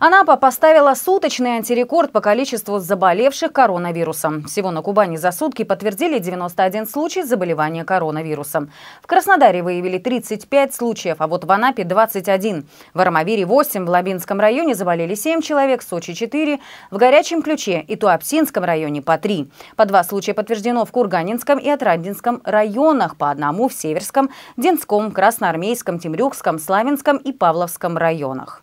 Анапа поставила суточный антирекорд по количеству заболевших коронавирусом. Всего на Кубани за сутки подтвердили 91 случай заболевания коронавирусом. В Краснодаре выявили 35 случаев, а вот в Анапе 21. В Армавире 8, в Лабинском районе заболели 7 человек, в Сочи 4, в Горячем Ключе и Туапсинском районе по 3. По два случая подтверждено в Курганинском и Отрадинском районах, по одному в Северском, Динском, Красноармейском, Темрюкском, Славянском и Павловском районах.